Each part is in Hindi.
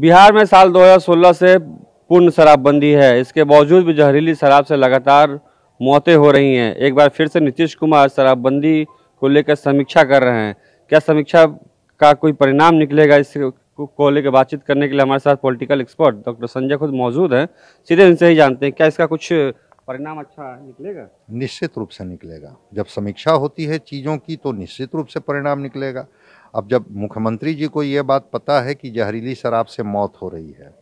बिहार में साल 2016 से पूर्ण शराबबंदी है इसके बावजूद भी जहरीली शराब से लगातार मौतें हो रही हैं एक बार फिर से नीतीश कुमार शराबबंदी को लेकर समीक्षा कर रहे हैं क्या समीक्षा का कोई परिणाम निकलेगा इस को लेकर बातचीत करने के लिए हमारे साथ पॉलिटिकल एक्सपर्ट डॉक्टर संजय खुद मौजूद हैं सीधे इनसे ही जानते हैं क्या इसका कुछ परिणाम अच्छा निकलेगा निश्चित रूप से निकलेगा जब समीक्षा होती है चीज़ों की तो निश्चित रूप से परिणाम निकलेगा अब जब मुख्यमंत्री जी को ये बात पता है कि जहरीली शराब से मौत हो रही है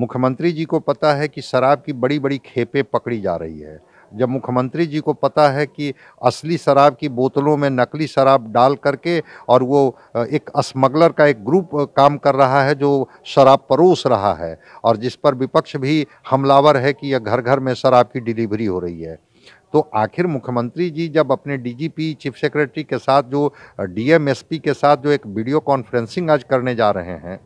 मुख्यमंत्री जी को पता है कि शराब की बड़ी बड़ी खेपें पकड़ी जा रही है जब मुख्यमंत्री जी को पता है कि असली शराब की बोतलों में नकली शराब डाल करके और वो एक स्मगलर का एक ग्रुप काम कर रहा है जो शराब परोस रहा है और जिस पर विपक्ष भी हमलावर है कि यह घर घर में शराब की डिलीवरी हो रही है तो आखिर मुख्यमंत्री जी जब अपने डीजीपी चीफ सेक्रेटरी के साथ जो डीएमएसपी के साथ जो एक वीडियो कॉन्फ्रेंसिंग आज करने जा रहे हैं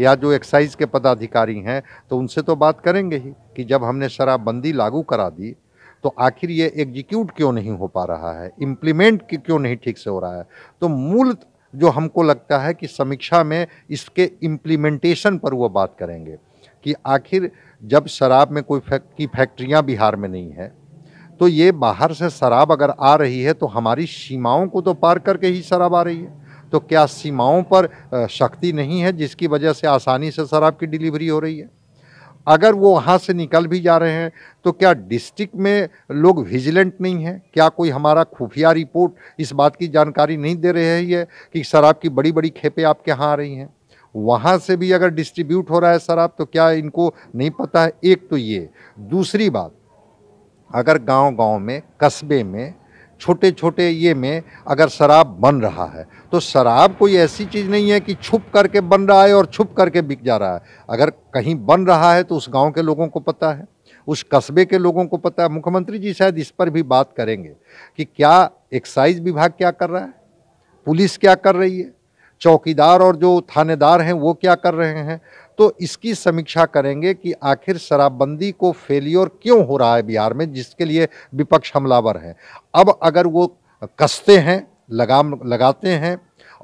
या जो एक्साइज के पदाधिकारी हैं तो उनसे तो बात करेंगे ही कि जब हमने शराबबंदी लागू करा दी तो आखिर ये एग्जीक्यूट क्यों नहीं हो पा रहा है इम्प्लीमेंट क्यों नहीं ठीक से हो रहा है तो मूल जो हमको लगता है कि समीक्षा में इसके इम्प्लीमेंटेशन पर वो बात करेंगे कि आखिर जब शराब में कोई फैक, की फैक्ट्रियाँ बिहार में नहीं है तो ये बाहर से शराब अगर आ रही है तो हमारी सीमाओं को तो पार करके ही शराब आ रही है तो क्या सीमाओं पर शक्ति नहीं है जिसकी वजह से आसानी से शराब की डिलीवरी हो रही है अगर वो वहाँ से निकल भी जा रहे हैं तो क्या डिस्ट्रिक्ट में लोग विजिलेंट नहीं हैं क्या कोई हमारा खुफिया रिपोर्ट इस बात की जानकारी नहीं दे रहे है कि शराब की बड़ी बड़ी खेपें आपके यहाँ आ रही हैं वहाँ से भी अगर डिस्ट्रीब्यूट हो रहा है शराब तो क्या इनको नहीं पता है एक तो ये दूसरी बात अगर गांव-गांव में कस्बे में छोटे छोटे ये में अगर शराब बन रहा है तो शराब कोई ऐसी चीज़ नहीं है कि छुप करके बन रहा है और छुप करके बिक जा रहा है अगर कहीं बन रहा है तो उस गांव के लोगों को पता है उस कस्बे के लोगों को पता है मुख्यमंत्री जी शायद इस पर भी बात करेंगे कि क्या एक्साइज विभाग क्या कर रहा है पुलिस क्या कर रही है चौकीदार और जो थानेदार हैं वो क्या कर रहे हैं तो इसकी समीक्षा करेंगे कि आखिर शराबबंदी को फेलियोर क्यों हो रहा है बिहार में जिसके लिए विपक्ष हमलावर है अब अगर वो कसते हैं लगाम लगाते हैं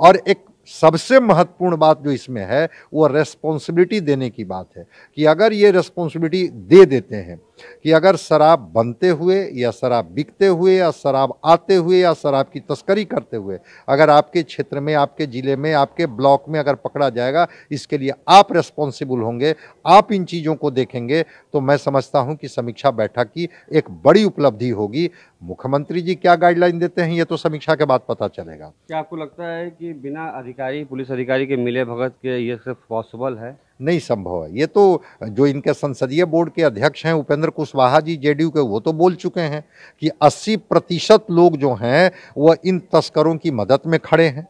और एक सबसे महत्वपूर्ण बात जो इसमें है वो रेस्पॉन्सिबिलिटी देने की बात है कि अगर ये रेस्पॉन्सिबिलिटी दे देते हैं कि अगर शराब बनते हुए या शराब बिकते हुए या शराब आते हुए या शराब की तस्करी करते हुए अगर आपके क्षेत्र में आपके ज़िले में आपके ब्लॉक में अगर पकड़ा जाएगा इसके लिए आप रेस्पॉन्सिबल होंगे आप इन चीज़ों को देखेंगे तो मैं समझता हूँ कि समीक्षा बैठक की एक बड़ी उपलब्धि होगी मुख्यमंत्री जी क्या गाइडलाइन देते हैं ये तो समीक्षा के बाद पता चलेगा क्या आपको लगता है कि बिना अधिकारी पुलिस अधिकारी के मिले भगत के ये सब पॉसिबल है नहीं संभव है ये तो जो इनके संसदीय बोर्ड के अध्यक्ष हैं उपेंद्र कुशवाहा जी जेडीयू के वो तो बोल चुके हैं कि 80 प्रतिशत लोग जो हैं वह इन तस्करों की मदद में खड़े हैं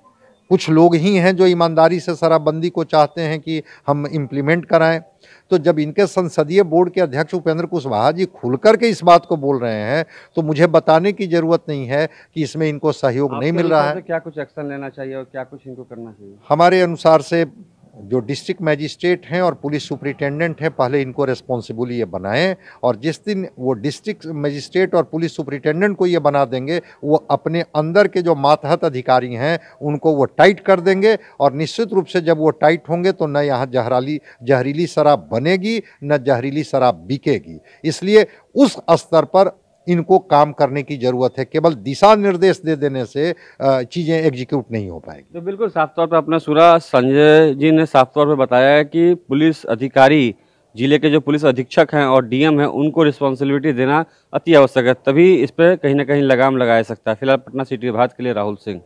कुछ लोग ही हैं जो ईमानदारी से शराबबंदी को चाहते हैं कि हम इम्प्लीमेंट कराएं तो जब इनके संसदीय बोर्ड के अध्यक्ष उपेंद्र कुशवाहा जी खुल करके इस बात को बोल रहे हैं तो मुझे बताने की ज़रूरत नहीं है कि इसमें इनको सहयोग नहीं मिल रहा है क्या कुछ एक्शन लेना चाहिए और क्या कुछ इनको करना चाहिए हमारे अनुसार से जो डिस्ट्रिक्ट मैजिस्ट्रेट हैं और पुलिस सुपरिटेंडेंट हैं पहले इनको रेस्पॉन्सिबली ये बनाएं और जिस दिन वो डिस्ट्रिक्ट मजिस्ट्रेट और पुलिस सुपरिटेंडेंट को ये बना देंगे वो अपने अंदर के जो मातहत अधिकारी हैं उनको वो टाइट कर देंगे और निश्चित रूप से जब वो टाइट होंगे तो न यहाँ जहराली जहरीली शराब बनेगी न जहरीली शराब बिकेगी इसलिए उस स्तर पर इनको काम करने की ज़रूरत है केवल दिशा निर्देश दे देने से चीज़ें एग्जीक्यूट नहीं हो पाएगी तो बिल्कुल साफ तौर पर अपना सूरा संजय जी ने साफ तौर पर बताया कि पुलिस अधिकारी जिले के जो पुलिस अधीक्षक हैं और डीएम हैं उनको रिस्पॉन्सिबिलिटी देना अति आवश्यक है तभी इस पर कहीं ना कहीं लगाम लगाया सकता है फिलहाल पटना सिटी विभाग के लिए राहुल सिंह